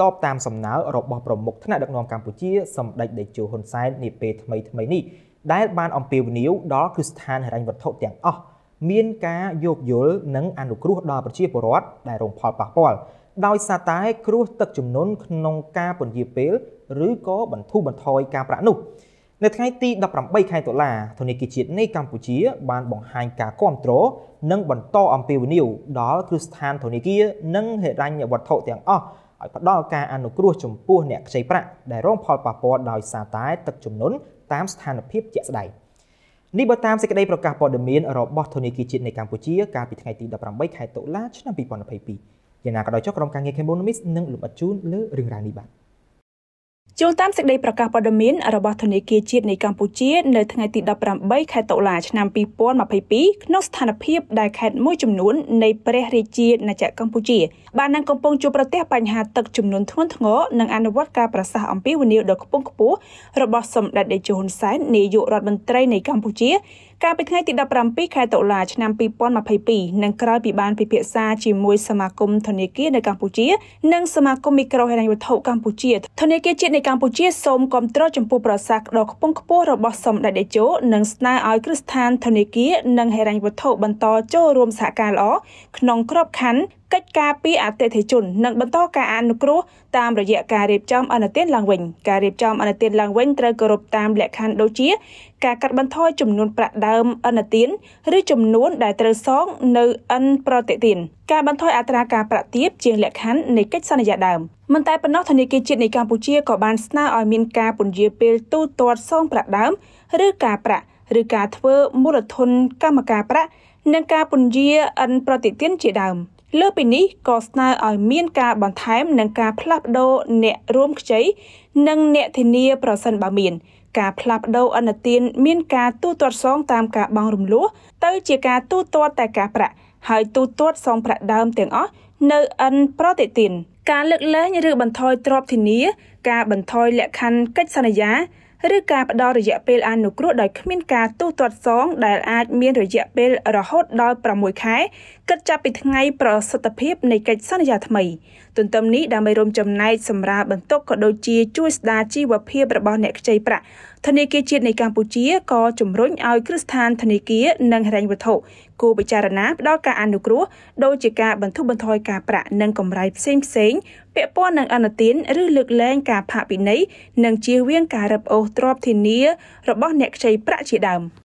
តបតាមសំណើរបស់ប្រមុខថ្នាក់ដឹកនាំកម្ពុជាសម្ដេចតេជោហ៊ុនសែននាពេលថ្មីថ្មីនេះដែលបានអំពាវនាវដល់គ្រឹះស្ថានហិរញ្ញវត្ថុទាំងអស់មានការយោគយល់និងអនុគ្រោះដល់ប្រជាពលរដ្ឋដែលរងផលប៉ះពាល់ដោយសារតែគ្រោះទឹកជំនន់ក្នុងការពន្យាពេលឬក៏បន្ធូរបន្ថយការប្រាក់នោះនៅថ្ងៃទី18ខែតុលាធនាគារជាតិនៃកម្ពុជាបានបង្ហាញការគ្រប់គ្រងនិងបន្តអំពាវនាវដល់គ្រឹះស្ថានធនាគារនិងហិរញ្ញវត្ថុទាំងអស់ឲ្យផ្ដល់ការអនុគ្រោះចំពោះអ្នកខ្ចីប្រាក់ដែលរងផលប៉ះពាល់ដោយសារតែទឹកជំនន់តាមស្ថានភាពជាក់ស្ដែងនេះបើតាមសេចក្តីប្រកាសព័ត៌មានរបស់ធនាគារជាតិនៃកម្ពុជាកាលពីថ្ងៃទី18ខែតុលាឆ្នាំ2022យ៉ាងណាក៏ដោយចុះក្រុមការងារ Kemonomis នឹងលំអិតជូនលើរឿងរ៉ាវនេះបាទ។យោងតាមសេចក្តីប្រកាសព័ត៌មានរបស់ធនាគារជាតិនៃកម្ពុជា នៅថ្ងៃទី18ខែតុលាឆ្នាំ2022ក្នុងស្ថានភាពដែលខេត្តមួយចំនួននៃព្រះរាជាណាចក្រកម្ពុជាបាននឹងកំពុងជួបប្រទះបញ្ហាទឹកចំនួនធ្ងន់ធ្ងរនិងអនុវត្តការប្រសាសន៍អំពីវនីយដ៏ខ្ពង់ខ្ពស់របស់សម្ដេចតេជោហ៊ុនសែននាយករដ្ឋមន្ត្រីនៃកម្ពុជាកាលពីថ្ងៃទី17ខែតុលាឆ្នាំ2022និងក្រោយពីបានពិភាក្សាជាមួយសមាគមធនាគារនៅកម្ពុជានិងសមាគមមីក្រូហិរញ្ញវត្ថុកម្ពុជាធនាគារជាតិនៃកម្ពុជាសូមគាំទ្រចំពោះប្រសាសន៍ដ៏ខ្ពង់ខ្ពស់របស់សម្ដេចតេជោនិងស្នើឲ្យគ្រឹះស្ថានធនាគារនិងហិរញ្ញវត្ថុបន្តចូលរួមសហការល្អក្នុងក្របខ័ណ្ឌកិច្ចការពីអតិថិជននិងបន្តការអនុគ្រោះតាមរយៈការរៀបចំអនុទានឡើងវិញការរៀបចំអនុទានឡើងវិញត្រូវគោរពតាមលក្ខខណ្ឌដូចជាការកាត់បន្ថយចំនួនប្រាក់ដើមអនុទានឬចំនួនដែលត្រូវសងនៅអិនប្រតិទានការបន្ថយអត្រាការប្រាក់ទាបជាងលក្ខខណ្ឌនៃកិច្ចសន្យាដើមមិនតែប៉ុណ្ណោះធនាគារជាតិនៃកម្ពុជាក៏បានស្នើឲ្យមានការពន្យាពេលទូទាត់សងប្រាក់ដើម ឬការប្រាក់ឬការធ្វើមូលធនកម្មការប្រាក់និងការពន្យាអិនប្រតិទានជាដើម។លើពីនេះក៏ស្នើឲ្យមានការបន្ថែមនិងការផ្លាស់ប្ដូរអ្នករួមខ្ចីនិងអ្នកធានាប្រសិនបើមាន ការផ្លាស់ប្ដូរអនុទានមានការទូទាត់សងតាមការបង់រំលោះទៅជាការទូទាត់តែការប្រាក់ហើយទូទាត់សងប្រាក់ដើមទាំងអស់នៅអិនប្រតិទិនការលើកលែងឬបន្ថយទ្រព្យធានាការបន្ថយលក្ខខណ្ឌកិច្ចសន្យាឬការផ្ដល់រយៈពេលអនុគ្រោះដោយគ្មានការទូទាត់សងដែលអាចមានរយៈពេលរហូតដល់6ខែគិតចាប់ពីថ្ងៃប្រសិទ្ធភាពនៃកិច្ចសន្យាថ្មី ទន្ទឹមនេះដើម្បីរួមចំណែកសម្រាប់បន្ទុកក៏ដូចជាជួយស្ដារជីវភាពរបស់អ្នកខ្ចីប្រាក់ធនាគារជាតិនៃកម្ពុជាក៏ជំរុញឲ្យគ្រឹះស្ថានធនាគារនិងហិរញ្ញវត្ថុគួរពិចារណាផ្ដល់ការអនុគ្រោះដូចជាការបន្ធូរបន្ថយការប្រាក់និងកម្រៃផ្សេងផ្សេងពាក់ព័ន្ធនឹងអនុទានឬលើកលែងការផាកពិន័យនិងជៀសវាងការរឹបអូសទ្រព្យធានារបស់អ្នកខ្ចីប្រាក់ជាដើម។